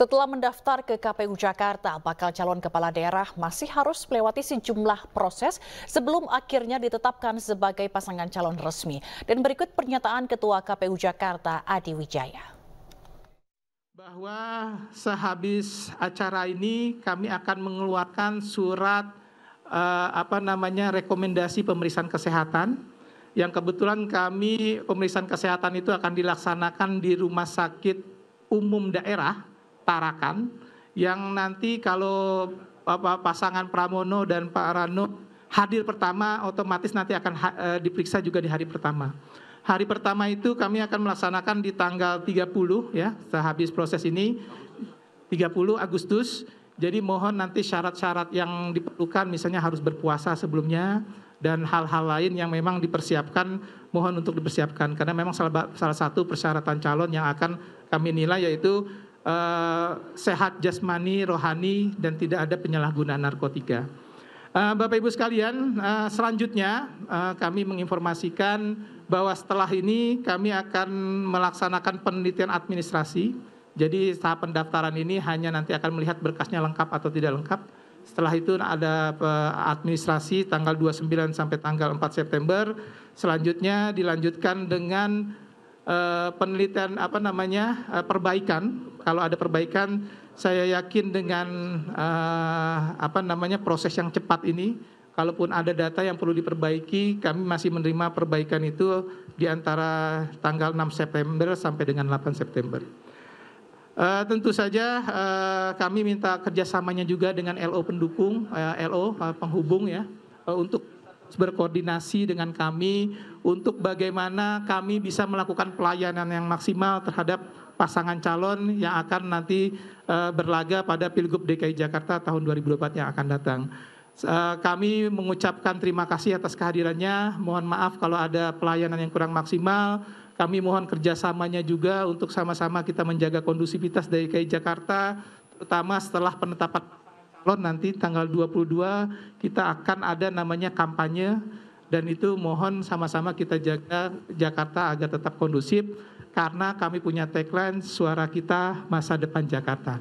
Setelah mendaftar ke KPU Jakarta, bakal calon kepala daerah masih harus melewati sejumlah proses sebelum akhirnya ditetapkan sebagai pasangan calon resmi. Dan berikut pernyataan Ketua KPU Jakarta, Adi Wijaya. Bahwa sehabis acara ini kami akan mengeluarkan surat eh, apa namanya rekomendasi pemeriksaan kesehatan yang kebetulan kami pemeriksaan kesehatan itu akan dilaksanakan di Rumah Sakit Umum Daerah tarakan yang nanti kalau apa, pasangan Pramono dan Pak Rano hadir pertama otomatis nanti akan ha, e, diperiksa juga di hari pertama. Hari pertama itu kami akan melaksanakan di tanggal 30 ya, sehabis proses ini 30 Agustus. Jadi mohon nanti syarat-syarat yang diperlukan misalnya harus berpuasa sebelumnya dan hal-hal lain yang memang dipersiapkan mohon untuk dipersiapkan karena memang salah, salah satu persyaratan calon yang akan kami nilai yaitu uh, sehat jasmani, rohani, dan tidak ada penyalahgunaan narkotika. Uh, Bapak Ibu sekalian, uh, selanjutnya uh, kami menginformasikan bahwa setelah ini kami akan melaksanakan penelitian administrasi. Jadi tahap pendaftaran ini hanya nanti akan melihat berkasnya lengkap atau tidak lengkap. Setelah itu ada administrasi tanggal 29 sampai tanggal 4 September. Selanjutnya dilanjutkan dengan penelitian apa namanya perbaikan kalau ada perbaikan saya yakin dengan eh, apa namanya proses yang cepat ini kalaupun ada data yang perlu diperbaiki kami masih menerima perbaikan itu di antara tanggal 6 September sampai dengan 8 September. Uh, tentu saja uh, kami minta kerjasamanya juga dengan LO pendukung, uh, LO uh, penghubung ya, uh, untuk berkoordinasi dengan kami untuk bagaimana kami bisa melakukan pelayanan yang maksimal terhadap pasangan calon yang akan nanti uh, berlaga pada Pilgub DKI Jakarta tahun 2024 yang akan datang. E, kami mengucapkan terima kasih atas kehadirannya. Mohon maaf kalau ada pelayanan yang kurang maksimal. Kami mohon kerjasamanya juga untuk sama-sama kita menjaga kondusivitas DKI Jakarta, terutama setelah penetapan calon nanti tanggal 22 kita akan ada namanya kampanye dan itu mohon sama-sama kita jaga Jakarta agar tetap kondusif karena kami punya tagline suara kita masa depan Jakarta.